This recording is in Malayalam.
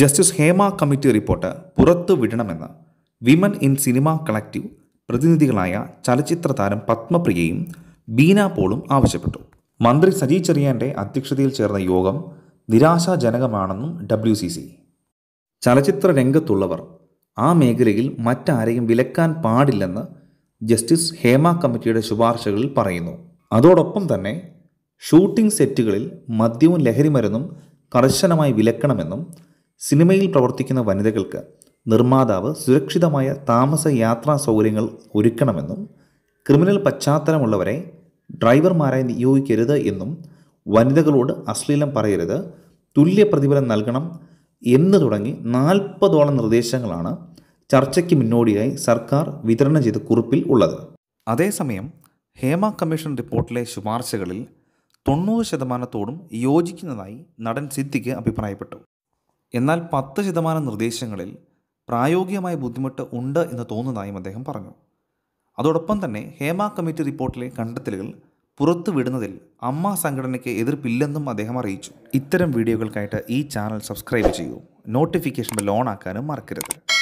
ജസ്റ്റിസ് ഹേമ കമ്മിറ്റി റിപ്പോർട്ട് പുറത്തു വിടണമെന്ന് വിമൻ ഇൻ സിനിമ കളക്റ്റീവ് പ്രതിനിധികളായ ചലച്ചിത്ര താരം പത്മപ്രിയയും ബീന പോളും ആവശ്യപ്പെട്ടു മന്ത്രി സജി ചെറിയാൻ്റെ അധ്യക്ഷതയിൽ ചേർന്ന യോഗം നിരാശാജനകമാണെന്നും ഡബ്ല്യു സി സി ചലച്ചിത്ര രംഗത്തുള്ളവർ ആ മേഖലയിൽ മറ്റാരെയും വിലക്കാൻ പാടില്ലെന്ന് ജസ്റ്റിസ് ഹേമ കമ്മിറ്റിയുടെ ശുപാർശകളിൽ പറയുന്നു അതോടൊപ്പം തന്നെ ഷൂട്ടിംഗ് സെറ്റുകളിൽ മദ്യവും ലഹരിമരുന്നും കർശനമായി വിലക്കണമെന്നും സിനിമയിൽ പ്രവർത്തിക്കുന്ന വനിതകൾക്ക് നിർമ്മാതാവ് സുരക്ഷിതമായ താമസ യാത്രാ സൗകര്യങ്ങൾ ഒരുക്കണമെന്നും ക്രിമിനൽ പശ്ചാത്തലമുള്ളവരെ ഡ്രൈവർമാരായി നിയോഗിക്കരുത് എന്നും വനിതകളോട് അശ്ലീലം പറയരുത് തുല്യ പ്രതിഫലം നൽകണം എന്ന് തുടങ്ങി നാൽപ്പതോളം നിർദ്ദേശങ്ങളാണ് ചർച്ചയ്ക്ക് മുന്നോടിയായി സർക്കാർ വിതരണം ചെയ്ത കുറിപ്പിൽ ഉള്ളത് അതേസമയം ഹേമ കമ്മീഷൻ റിപ്പോർട്ടിലെ ശുപാർശകളിൽ തൊണ്ണൂറ് ശതമാനത്തോടും യോജിക്കുന്നതായി നടൻ സിദ്ദിഖ് അഭിപ്രായപ്പെട്ടു എന്നാൽ പത്ത് ശതമാനം നിർദ്ദേശങ്ങളിൽ പ്രായോഗികമായ ബുദ്ധിമുട്ട് ഉണ്ട് എന്ന് തോന്നുന്നതായും അദ്ദേഹം പറഞ്ഞു അതോടൊപ്പം തന്നെ ഹേമ കമ്മിറ്റി റിപ്പോർട്ടിലെ കണ്ടെത്തലുകൾ പുറത്തുവിടുന്നതിൽ അമ്മ സംഘടനയ്ക്ക് എതിർപ്പില്ലെന്നും അദ്ദേഹം അറിയിച്ചു ഇത്തരം വീഡിയോകൾക്കായിട്ട് ഈ ചാനൽ സബ്സ്ക്രൈബ് ചെയ്യൂ നോട്ടിഫിക്കേഷൻ ബെൽ ഓൺ ആക്കാനും മറക്കരുത്